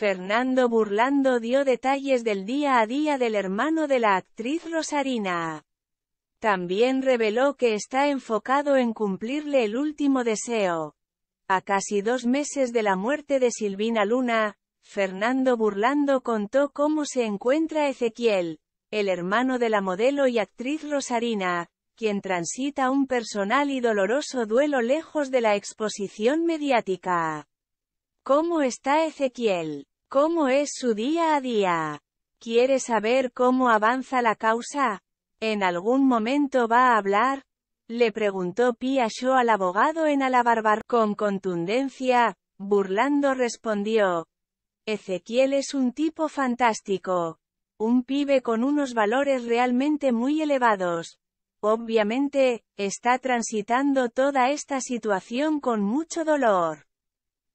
Fernando Burlando dio detalles del día a día del hermano de la actriz Rosarina. También reveló que está enfocado en cumplirle el último deseo. A casi dos meses de la muerte de Silvina Luna, Fernando Burlando contó cómo se encuentra Ezequiel, el hermano de la modelo y actriz Rosarina, quien transita un personal y doloroso duelo lejos de la exposición mediática. ¿Cómo está Ezequiel? ¿Cómo es su día a día? ¿Quiere saber cómo avanza la causa? ¿En algún momento va a hablar? Le preguntó Pia al abogado en Alabarbar. Con contundencia, burlando respondió. Ezequiel es un tipo fantástico. Un pibe con unos valores realmente muy elevados. Obviamente, está transitando toda esta situación con mucho dolor.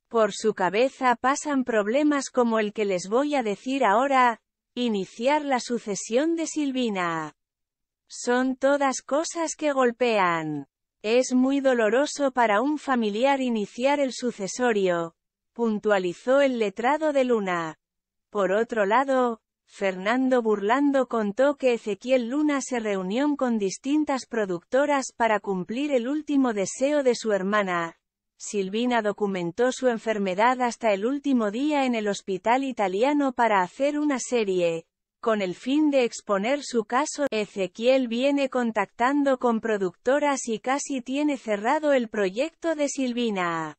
Por su cabeza pasan problemas como el que les voy a decir ahora, iniciar la sucesión de Silvina. Son todas cosas que golpean. Es muy doloroso para un familiar iniciar el sucesorio, puntualizó el letrado de Luna. Por otro lado, Fernando Burlando contó que Ezequiel Luna se reunió con distintas productoras para cumplir el último deseo de su hermana, Silvina documentó su enfermedad hasta el último día en el hospital italiano para hacer una serie, con el fin de exponer su caso, Ezequiel viene contactando con productoras y casi tiene cerrado el proyecto de Silvina.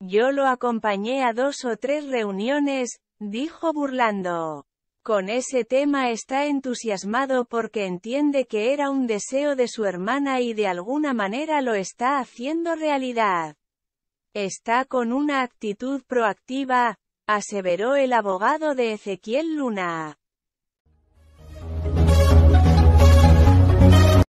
Yo lo acompañé a dos o tres reuniones, dijo burlando. Con ese tema está entusiasmado porque entiende que era un deseo de su hermana y de alguna manera lo está haciendo realidad. Está con una actitud proactiva, aseveró el abogado de Ezequiel Luna.